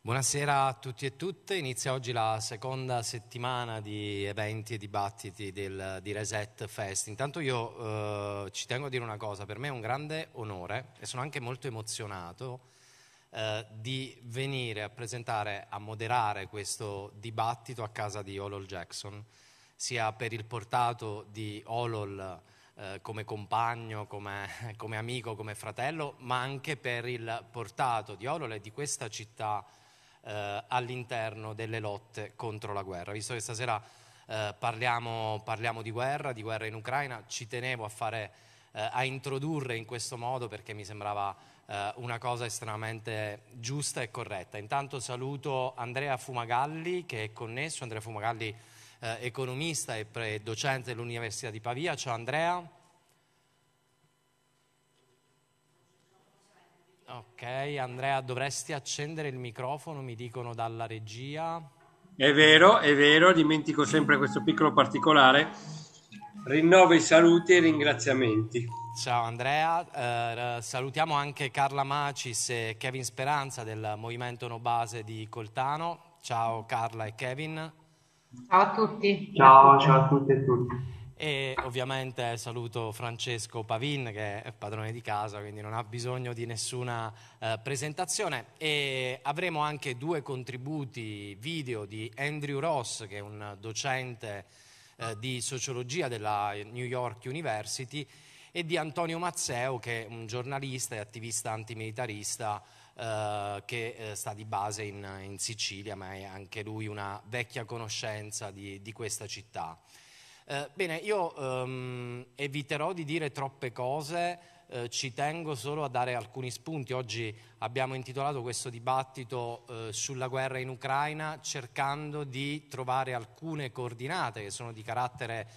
Buonasera a tutti e tutte, inizia oggi la seconda settimana di eventi e dibattiti del, di Reset Fest. Intanto io eh, ci tengo a dire una cosa, per me è un grande onore e sono anche molto emozionato eh, di venire a presentare, a moderare questo dibattito a casa di Olol Jackson, sia per il portato di Olol eh, come compagno, come, come amico, come fratello, ma anche per il portato di Olol e di questa città eh, all'interno delle lotte contro la guerra. Visto che stasera eh, parliamo, parliamo, di guerra, di guerra in Ucraina, ci tenevo a, fare, eh, a introdurre in questo modo perché mi sembrava eh, una cosa estremamente giusta e corretta. Intanto saluto Andrea Fumagalli che è connesso, Andrea Fumagalli eh, economista e docente dell'Università di Pavia. Ciao Andrea. Ok, Andrea, dovresti accendere il microfono, mi dicono dalla regia. È vero, è vero, dimentico sempre questo piccolo particolare. Rinnovo i saluti e i ringraziamenti. Ciao Andrea, eh, eh salutiamo anche Carla Macis e Kevin Speranza del Movimento No Base di Coltano. Ciao Carla e Kevin. Ciao a tutti. Ciao, ciao a tutti e tutti. E ovviamente saluto Francesco Pavin che è padrone di casa, quindi non ha bisogno di nessuna eh, presentazione. E avremo anche due contributi video di Andrew Ross, che è un docente eh, di sociologia della New York University, e di Antonio Mazzeo, che è un giornalista e attivista antimilitarista eh, che eh, sta di base in, in, Sicilia, ma è anche lui una vecchia conoscenza di, di questa città. Eh, bene, io ehm, eviterò di dire troppe cose, eh, ci tengo solo a dare alcuni spunti. Oggi abbiamo intitolato questo dibattito eh, sulla guerra in Ucraina cercando di trovare alcune coordinate che sono di carattere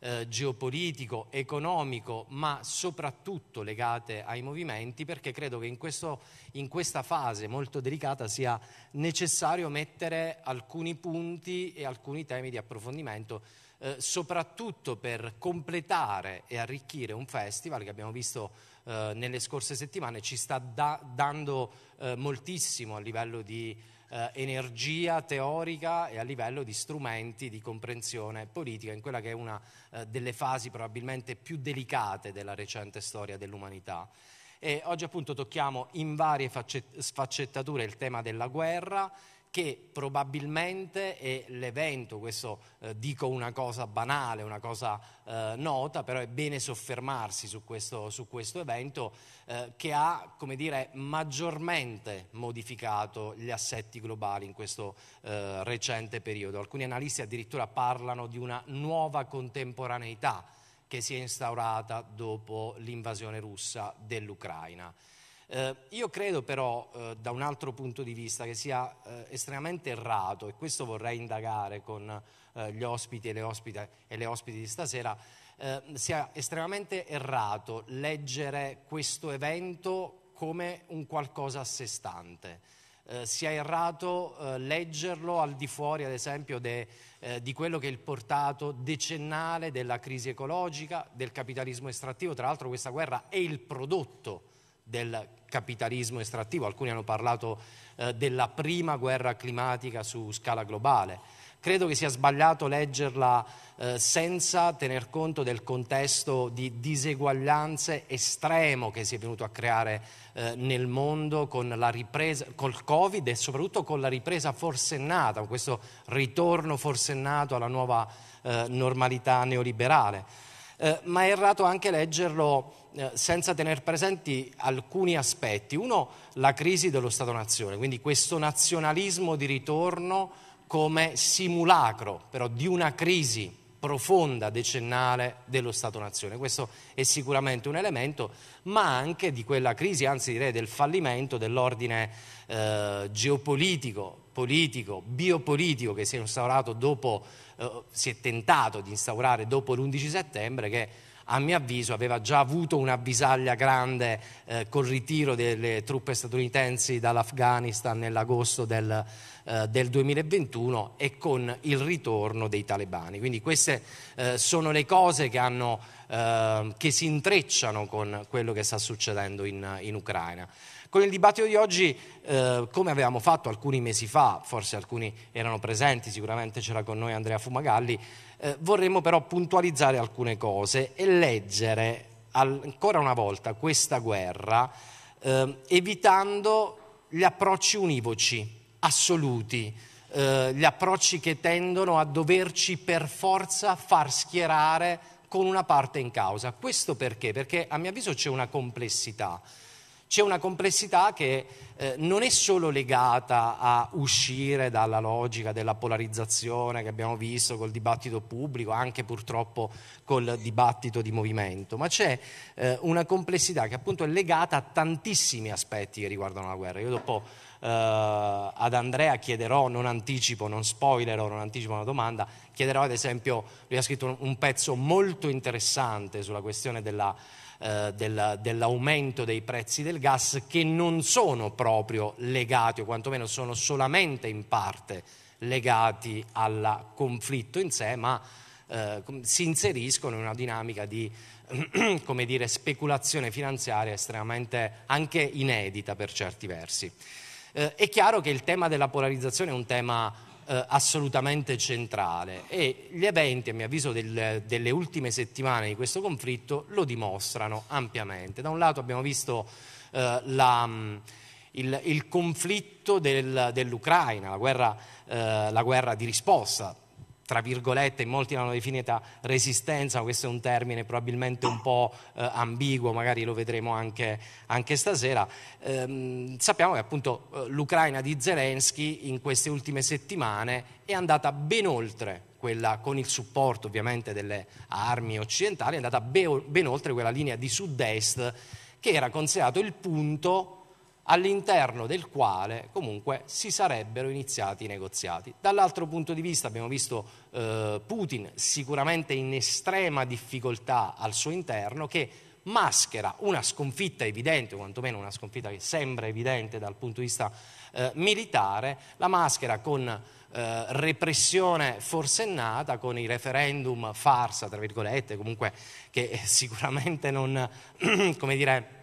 eh, geopolitico, economico, ma soprattutto legate ai movimenti, perché credo che in, questo, in questa fase molto delicata sia necessario mettere alcuni punti e alcuni temi di approfondimento. Eh, soprattutto per completare e arricchire un festival che abbiamo visto eh, nelle scorse settimane ci sta da- dando eh, moltissimo a livello di eh, energia teorica e a livello di strumenti di comprensione politica in quella che è una eh, delle fasi probabilmente più delicate della recente storia dell'umanità. E oggi appunto tocchiamo in varie sfaccettature il tema della guerra che probabilmente è l'evento, questo eh, dico una cosa banale, una cosa eh, nota, però è bene soffermarsi su questo, su questo evento eh, che ha, come dire, maggiormente modificato gli assetti globali in questo eh, recente periodo. Alcuni analisti addirittura parlano di una nuova contemporaneità che si è instaurata dopo l'invasione russa dell'Ucraina. Eh, io credo però, eh, da un altro punto di vista, che sia eh, estremamente errato, e questo vorrei indagare con eh, gli ospiti e le, ospite, e le ospiti di stasera, eh, sia estremamente errato leggere questo evento come un qualcosa a sé stante. Eh, sia errato eh, leggerlo al di fuori, ad esempio, de, eh, di quello che è il portato decennale della crisi ecologica, del capitalismo estrattivo. Tra l'altro questa guerra è il prodotto del capitalismo estrattivo, alcuni hanno parlato eh, della prima guerra climatica su scala globale. Credo che sia sbagliato leggerla eh, senza tener conto del contesto di diseguaglianze estremo che si è venuto a creare eh, nel mondo con la ripresa, col Covid e soprattutto con la ripresa forsennata, con questo ritorno forsennato alla nuova eh, normalità neoliberale. Eh, ma è errato anche leggerlo eh, senza tener presenti alcuni aspetti. Uno, la crisi dello Stato-nazione, quindi questo nazionalismo di ritorno come simulacro però di una crisi profonda decennale dello Stato-nazione. Questo è sicuramente un elemento, ma anche di quella crisi, anzi direi del fallimento dell'ordine eh, geopolitico, politico, biopolitico che si è instaurato dopo, eh, si è tentato di instaurare dopo l'11 settembre, che a mio avviso aveva già avuto un'avvisaglia grande eh, col ritiro delle truppe statunitensi dall'Afghanistan nell'agosto del, eh, del 2021 e con il ritorno dei talebani. Quindi queste eh, sono le cose che, hanno, eh, che, si intrecciano con quello che sta succedendo in, in Ucraina. Con il dibattito di oggi, eh, come avevamo fatto alcuni mesi fa, forse alcuni erano presenti, sicuramente c'era con noi Andrea Fumagalli, eh, vorremmo però puntualizzare alcune cose e leggere al, ancora una volta questa guerra eh, evitando gli approcci univoci, assoluti, eh, gli approcci che tendono a doverci per forza far schierare con una parte in causa. Questo perché? Perché a mio avviso c'è una complessità. C'è una complessità che eh, non è solo legata a uscire dalla logica della polarizzazione che abbiamo visto col dibattito pubblico, anche purtroppo col dibattito di movimento, ma c'è eh, una complessità che appunto è legata a tantissimi aspetti che riguardano la guerra. Io dopo eh, ad Andrea chiederò, non anticipo, non spoilerò, non anticipo una domanda, chiederò ad esempio, lui ha scritto un, un pezzo molto interessante sulla questione della eh, del, dell'aumento dei prezzi del gas che non sono proprio legati o quantomeno sono solamente in parte legati al conflitto in sé, ma eh, si inseriscono in una dinamica di come dire, speculazione finanziaria estremamente anche inedita per certi versi. Eh, è chiaro che il tema della polarizzazione è un tema eh, assolutamente centrale e gli eventi, a mio avviso, del, delle ultime settimane di questo conflitto lo dimostrano ampiamente. Da un lato abbiamo visto eh, la, mm, il, il, conflitto del, dell'Ucraina, la guerra, eh, la guerra di risposta tra virgolette, molti l'hanno definita resistenza, questo è un termine probabilmente un po' eh, ambiguo, magari lo vedremo anche, anche stasera. Ehm, sappiamo che appunto eh, l'Ucraina di Zelensky in queste ultime settimane è andata ben oltre quella con il supporto ovviamente delle armi occidentali, è andata ben oltre quella linea di sud-est che era considerato il punto all'interno del quale comunque si sarebbero iniziati i negoziati. Dall'altro punto di vista abbiamo visto eh, Putin sicuramente in estrema difficoltà al suo interno che maschera una sconfitta evidente, o quantomeno una sconfitta che sembra evidente dal punto di vista eh, militare, la maschera con eh, repressione forsennata, con i referendum farsa, tra virgolette, comunque che sicuramente non, come dire,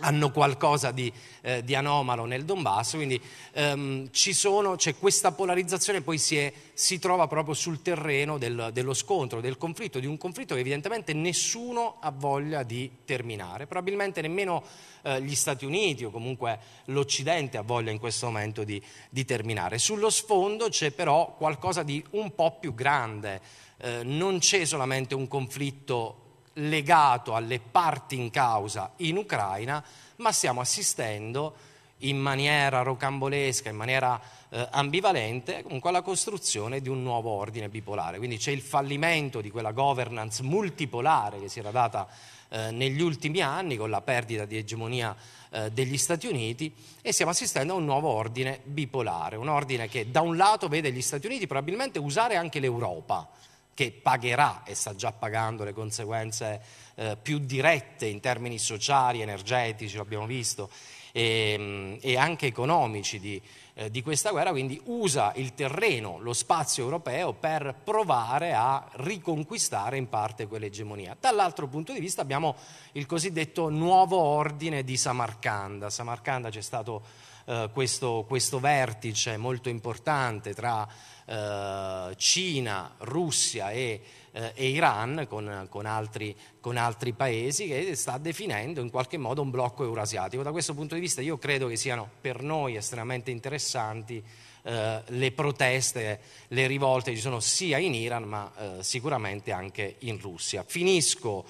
hanno qualcosa di, eh, di, anomalo nel Donbass, quindi ehm, sono, c'è questa polarizzazione poi si, è, si trova proprio sul terreno del, dello scontro, del conflitto, di un conflitto che evidentemente nessuno ha voglia di terminare, probabilmente nemmeno eh, gli Stati Uniti o comunque l'Occidente ha voglia in questo momento di, di terminare. Sullo sfondo c'è però qualcosa di un po' più grande, eh, non c'è solamente un conflitto legato alle parti in causa in Ucraina, ma stiamo assistendo in maniera rocambolesca, in maniera eh, ambivalente, comunque alla costruzione di un nuovo ordine bipolare. Quindi c'è il fallimento di quella governance multipolare che si era data eh, negli ultimi anni con la perdita di egemonia eh, degli Stati Uniti e stiamo assistendo a un nuovo ordine bipolare, un ordine che da un lato vede gli Stati Uniti probabilmente usare anche l'Europa che pagherà e sta già pagando le conseguenze eh, più dirette in termini sociali, energetici, abbiamo visto, e, ehm, e anche economici di, eh, di questa guerra, quindi usa il terreno, lo spazio europeo per provare a riconquistare in parte quell'egemonia. Dall'altro punto di vista abbiamo il cosiddetto nuovo ordine di Samarcanda. Samarcanda c'è stato eh, questo, questo, vertice molto importante tra eh, Cina, Russia e, eh, e Iran con, con, altri, con, altri, paesi che sta definendo in qualche modo un blocco eurasiatico. Da questo punto di vista io credo che siano per noi estremamente interessanti eh, le proteste, le rivolte che ci sono sia in Iran ma eh, sicuramente anche in Russia. Finisco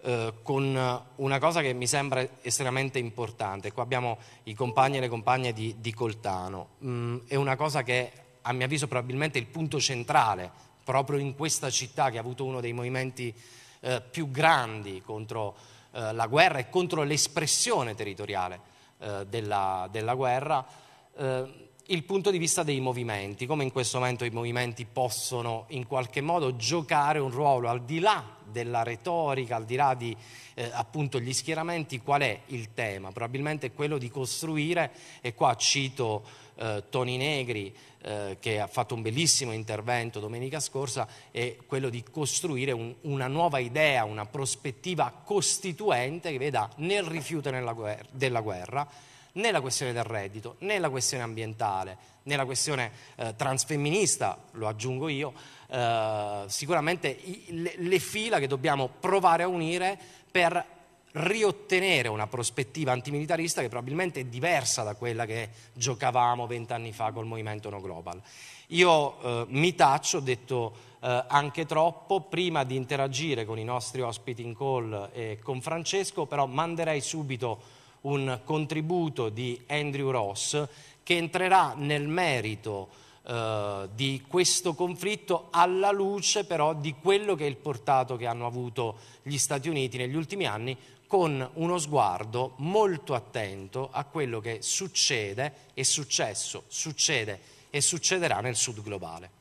eh, con eh, una cosa che mi sembra estremamente importante. Qua abbiamo i compagni e le compagne di, di Coltano. Mm, è una cosa che a mio avviso probabilmente il punto centrale proprio in questa città che ha avuto uno dei movimenti eh, più grandi contro eh, la guerra e contro l'espressione territoriale eh, della, della, guerra il punto di vista dei movimenti, come in questo momento i movimenti possono in qualche modo giocare un ruolo al di là della retorica, al di là di eh, appunto gli schieramenti, qual è il tema? Probabilmente è quello di costruire, e qua cito eh, Toni Negri eh, che ha fatto un bellissimo intervento domenica scorsa, è quello di costruire un, una nuova idea, una prospettiva costituente che veda nel rifiuto guerra, della guerra né la questione del reddito, né la questione ambientale, né la questione eh, transfemminista, lo aggiungo io, eh, sicuramente i, le, le fila che dobbiamo provare a unire per riottenere una prospettiva antimilitarista che probabilmente è diversa da quella che giocavamo vent'anni fa col movimento No Global. Io eh, mi taccio, ho detto eh, anche troppo, prima di interagire con i nostri ospiti in call e eh, con Francesco, però manderei subito un contributo di Andrew Ross che entrerà nel merito eh, di questo conflitto alla luce però di quello che è il portato che hanno avuto gli Stati Uniti negli ultimi anni con uno sguardo molto attento a quello che succede, è successo, succede e succederà nel sud globale.